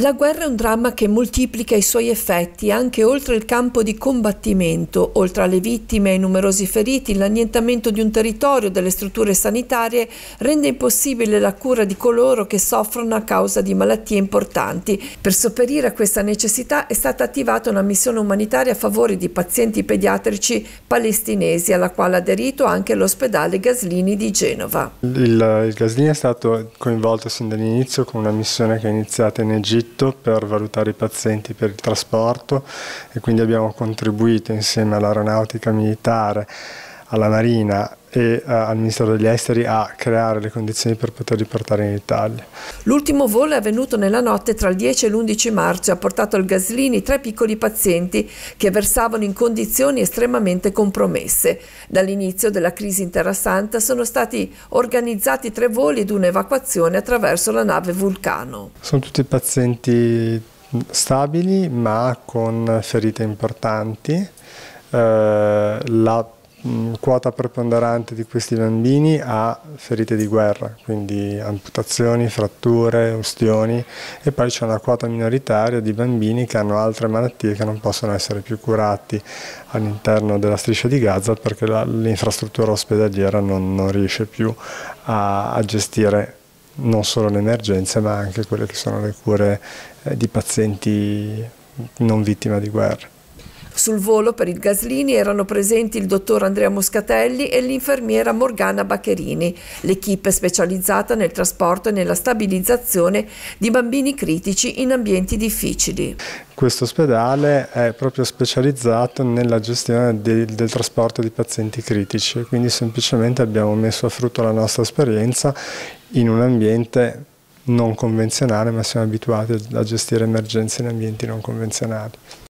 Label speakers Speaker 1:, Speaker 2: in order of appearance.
Speaker 1: La guerra è un dramma che moltiplica i suoi effetti anche oltre il campo di combattimento, oltre alle vittime e ai numerosi feriti, l'annientamento di un territorio, delle strutture sanitarie rende impossibile la cura di coloro che soffrono a causa di malattie importanti. Per sopperire a questa necessità è stata attivata una missione umanitaria a favore di pazienti pediatrici palestinesi, alla quale ha aderito anche l'ospedale Gaslini di Genova.
Speaker 2: Il, il Gaslini è stato coinvolto sin dall'inizio con una missione che è iniziata in Egitto diritto per valutare i pazienti per il trasporto e quindi abbiamo contribuito insieme all'aeronautica militare, alla Marina e eh, al Ministero degli Esteri a creare le condizioni per poterli portare in Italia.
Speaker 1: L'ultimo volo è avvenuto nella notte tra il 10 e l'11 marzo e ha portato al Gaslini tre piccoli pazienti che versavano in condizioni estremamente compromesse. Dall'inizio della crisi in Terra Santa sono stati organizzati tre voli ed un'evacuazione attraverso la nave Vulcano.
Speaker 2: Sono tutti pazienti stabili ma con ferite importanti. Eh, la Mm, quota preponderante di questi bambini ha ferite di guerra, quindi amputazioni, fratture, ustioni e poi c'è una quota minoritaria di bambini che hanno altre malattie che non possono essere più curati all'interno della striscia di Gaza perché l'infrastruttura ospedaliera non, non, riesce più a, a gestire non solo le emergenze ma anche quelle che sono le cure eh, di pazienti non vittima di guerra.
Speaker 1: Sul volo per il Gaslini erano presenti il dottor Andrea Moscatelli e l'infermiera Morgana Baccherini, l'equipe specializzata nel trasporto e nella stabilizzazione di bambini critici in ambienti difficili.
Speaker 2: Questo ospedale è proprio specializzato nella gestione del, del trasporto di pazienti critici, quindi semplicemente abbiamo messo a frutto la nostra esperienza in un ambiente non convenzionale, ma siamo abituati a gestire emergenze in ambienti non convenzionali.